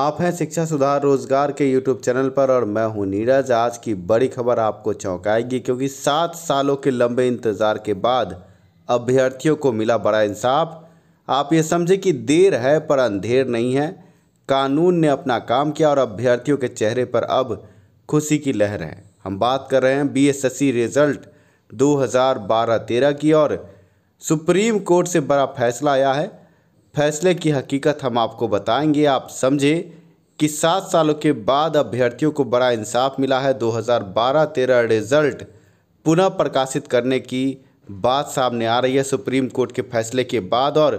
आप हैं शिक्षा सुधार रोजगार के यूट्यूब चैनल पर और मैं हूं नीरज आज की बड़ी खबर आपको चौंकाएगी क्योंकि सात सालों के लंबे इंतज़ार के बाद अभ्यर्थियों को मिला बड़ा इंसाफ आप ये समझे कि देर है पर अंधेर नहीं है कानून ने अपना काम किया और अभ्यर्थियों के चेहरे पर अब खुशी की लहर है हम बात कर रहे हैं बी रिजल्ट e दो हज़ार की और सुप्रीम कोर्ट से बड़ा फैसला आया है फैसले की हकीकत हम आपको बताएंगे आप समझें कि सात सालों के बाद अभ्यर्थियों को बड़ा इंसाफ मिला है 2012-13 रिजल्ट पुनः प्रकाशित करने की बात सामने आ रही है सुप्रीम कोर्ट के फैसले के बाद और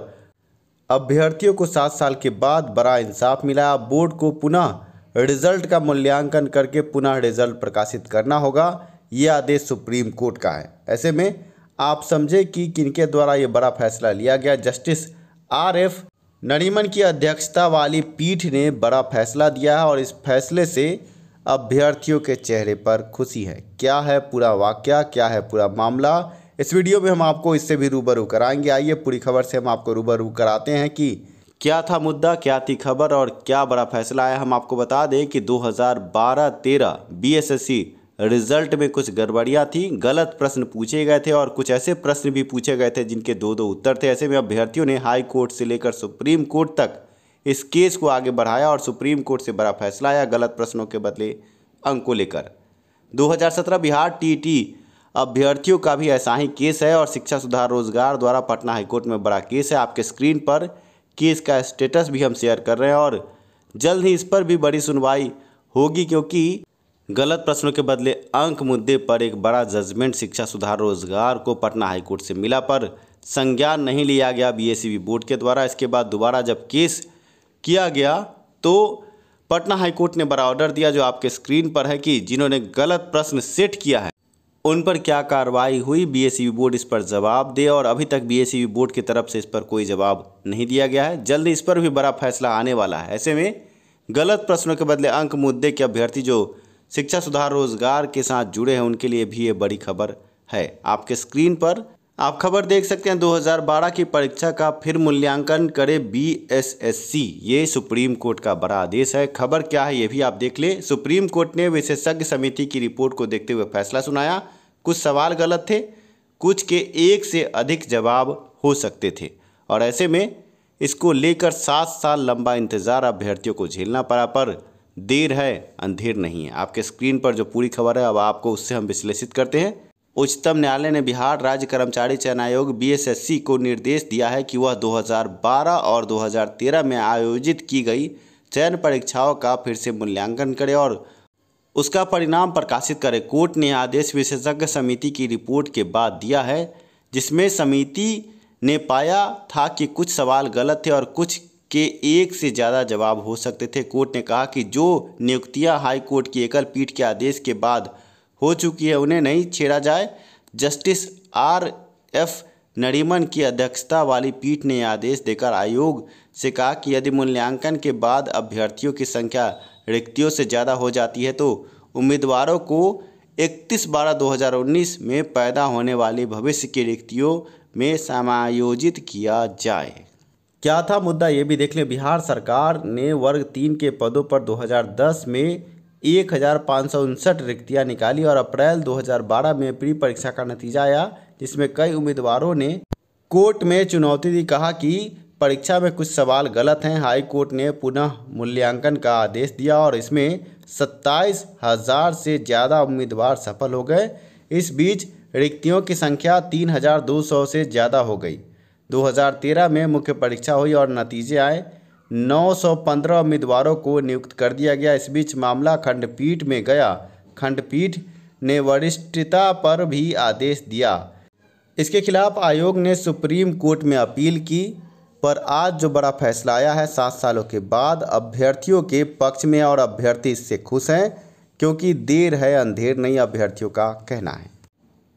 अभ्यर्थियों को सात साल के बाद बड़ा इंसाफ मिला है बोर्ड को पुनः रिजल्ट का मूल्यांकन करके पुनः रिजल्ट प्रकाशित करना होगा ये आदेश सुप्रीम कोर्ट का है ऐसे में आप समझे कि किनके द्वारा ये बड़ा फैसला लिया गया जस्टिस आर एफ नरीमन की अध्यक्षता वाली पीठ ने बड़ा फैसला दिया है और इस फैसले से अभ्यर्थियों के चेहरे पर खुशी है क्या है पूरा वाक्य क्या है पूरा मामला इस वीडियो में हम आपको इससे भी रूबरू कराएंगे आइए पूरी खबर से हम आपको रूबरू कराते हैं कि क्या था मुद्दा क्या थी खबर और क्या बड़ा फैसला आया हम आपको बता दें कि 2012-13 बीएसएससी रिजल्ट में कुछ गड़बड़ियाँ थी गलत प्रश्न पूछे गए थे और कुछ ऐसे प्रश्न भी पूछे गए थे जिनके दो दो उत्तर थे ऐसे में अभ्यर्थियों ने हाई कोर्ट से लेकर सुप्रीम कोर्ट तक इस केस को आगे बढ़ाया और सुप्रीम कोर्ट से बड़ा फैसला आया गलत प्रश्नों के बदले अंक को लेकर 2017 बिहार टीटी अभ्यर्थियों का भी ऐसा ही केस है और शिक्षा सुधार रोजगार द्वारा पटना हाईकोर्ट में बड़ा केस है आपके स्क्रीन पर केस का स्टेटस भी हम शेयर कर रहे हैं और जल्द ही इस पर भी बड़ी सुनवाई होगी क्योंकि गलत प्रश्नों के बदले अंक मुद्दे पर एक बड़ा जजमेंट शिक्षा सुधार रोजगार को पटना हाईकोर्ट से मिला पर संज्ञान नहीं लिया गया बीएसईबी e बोर्ड के द्वारा इसके बाद दोबारा जब केस किया गया तो पटना हाईकोर्ट ने बड़ा ऑर्डर दिया जो आपके स्क्रीन पर है कि जिन्होंने गलत प्रश्न सेट किया है उन पर क्या कार्रवाई हुई बीएसईबी e बोर्ड इस पर जवाब दे और अभी तक बीएसईबी e बोर्ड की तरफ से इस पर कोई जवाब नहीं दिया गया है जल्द इस पर भी बड़ा फैसला आने वाला है ऐसे में गलत प्रश्नों के बदले अंक मुद्दे के अभ्यर्थी जो शिक्षा सुधार रोजगार के साथ जुड़े हैं उनके लिए भी ये बड़ी खबर है आपके स्क्रीन पर आप खबर देख सकते हैं 2012 की परीक्षा का फिर मूल्यांकन करे बीएसएससी ये सुप्रीम कोर्ट का बड़ा आदेश है खबर क्या है ये भी आप देख ले सुप्रीम कोर्ट ने विशेषज्ञ समिति की रिपोर्ट को देखते हुए फैसला सुनाया कुछ सवाल गलत थे कुछ के एक से अधिक जवाब हो सकते थे और ऐसे में इसको लेकर सात साल लंबा इंतजार अभ्यर्थियों को झेलना पड़ा पर देर है अंधेर नहीं है आपके स्क्रीन पर जो पूरी खबर है अब आपको उससे हम विश्लेषित करते हैं उच्चतम न्यायालय ने बिहार राज्य कर्मचारी चयन आयोग बीएसएससी को निर्देश दिया है कि वह 2012 और 2013 में आयोजित की गई चयन परीक्षाओं का फिर से मूल्यांकन करे और उसका परिणाम प्रकाशित करे कोर्ट ने आदेश विशेषज्ञ समिति की रिपोर्ट के बाद दिया है जिसमें समिति ने पाया था कि कुछ सवाल गलत थे और कुछ के एक से ज़्यादा जवाब हो सकते थे कोर्ट ने कहा कि जो नियुक्तियां हाई कोर्ट की एकल पीठ के आदेश के बाद हो चुकी है उन्हें नहीं छेड़ा जाए जस्टिस आर एफ नरीमन की अध्यक्षता वाली पीठ ने आदेश देकर आयोग से कहा कि यदि मूल्यांकन के बाद अभ्यर्थियों की संख्या रिक्तियों से ज़्यादा हो जाती है तो उम्मीदवारों को 31 बारह 2019 में पैदा होने वाली भविष्य की रिक्तियों में समायोजित किया जाए क्या था मुद्दा ये भी देख लें बिहार सरकार ने वर्ग तीन के पदों पर 2010 में एक हज़ार पाँच सौ उनसठ रिक्तियाँ निकाली और अप्रैल 2012 में प्री परीक्षा का नतीजा आया जिसमें कई उम्मीदवारों ने कोर्ट में चुनौती दी कहा कि परीक्षा में कुछ सवाल गलत हैं हाई कोर्ट ने पुनः मूल्यांकन का आदेश दिया और इसमें सत्ताईस हज़ार से ज़्यादा उम्मीदवार सफल हो गए इस बीच रिक्तियों की संख्या तीन हज़ार दो सौ से ज़्यादा हो गई 2013 में मुख्य परीक्षा हुई और नतीजे आए 915 उम्मीदवारों को नियुक्त कर दिया गया इस बीच मामला खंडपीठ में गया खंडपीठ ने वरिष्ठता पर भी आदेश दिया इसके खिलाफ आयोग ने सुप्रीम कोर्ट में अपील की पर आज जो बड़ा फैसला आया है सात सालों के बाद अभ्यर्थियों के पक्ष में और अभ्यर्थी इससे खुश हैं क्योंकि देर है अंधेर नहीं अभ्यर्थियों का कहना है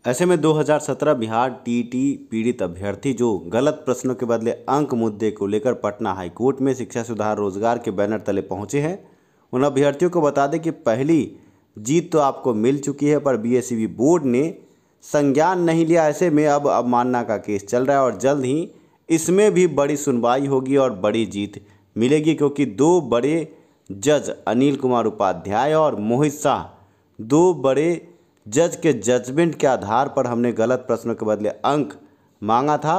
ऐसे में 2017 बिहार टीटी पीड़ित अभ्यर्थी जो गलत प्रश्नों के बदले अंक मुद्दे को लेकर पटना हाईकोर्ट में शिक्षा सुधार रोजगार के बैनर तले पहुंचे हैं उन अभ्यर्थियों को बता दें कि पहली जीत तो आपको मिल चुकी है पर बीएसईबी e बोर्ड ने संज्ञान नहीं लिया ऐसे में अब अवमानना का केस चल रहा है और जल्द ही इसमें भी बड़ी सुनवाई होगी और बड़ी जीत मिलेगी क्योंकि दो बड़े जज अनिल कुमार उपाध्याय और मोहित शाह दो बड़े जज के जजमेंट के आधार पर हमने गलत प्रश्नों के बदले अंक मांगा था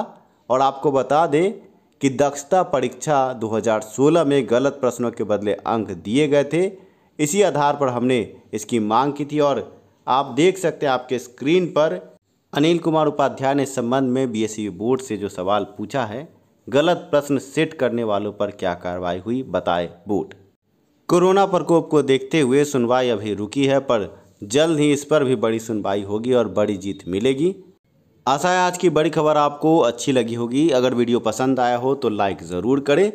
और आपको बता दें कि दक्षता परीक्षा 2016 में गलत प्रश्नों के बदले अंक दिए गए थे इसी आधार पर हमने इसकी मांग की थी और आप देख सकते हैं आपके स्क्रीन पर अनिल कुमार उपाध्याय ने संबंध में बी e बोर्ड से जो सवाल पूछा है गलत प्रश्न सेट करने वालों पर क्या कार्रवाई हुई बताए बोर्ड कोरोना प्रकोप को देखते हुए सुनवाई अभी रुकी है पर जल्द ही इस पर भी बड़ी सुनवाई होगी और बड़ी जीत मिलेगी आशा है आज की बड़ी खबर आपको अच्छी लगी होगी अगर वीडियो पसंद आया हो तो लाइक ज़रूर करें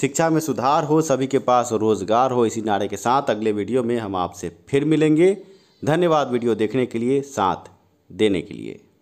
शिक्षा में सुधार हो सभी के पास रोज़गार हो इसी नारे के साथ अगले वीडियो में हम आपसे फिर मिलेंगे धन्यवाद वीडियो देखने के लिए साथ देने के लिए